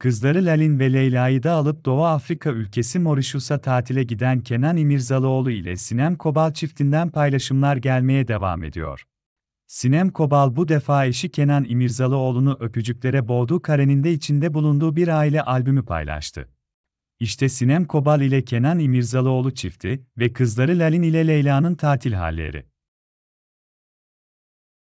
Kızları Lalin ve Leyla'yı da alıp Doğu Afrika ülkesi Mauritius'a tatile giden Kenan İmirzalıoğlu ile Sinem Kobal çiftinden paylaşımlar gelmeye devam ediyor. Sinem Kobal bu defa eşi Kenan İmirzalıoğlu'nu öpücüklere boğduğu karenin içinde bulunduğu bir aile albümü paylaştı. İşte Sinem Kobal ile Kenan İmirzalıoğlu çifti ve kızları Lalin ile Leyla'nın tatil halleri.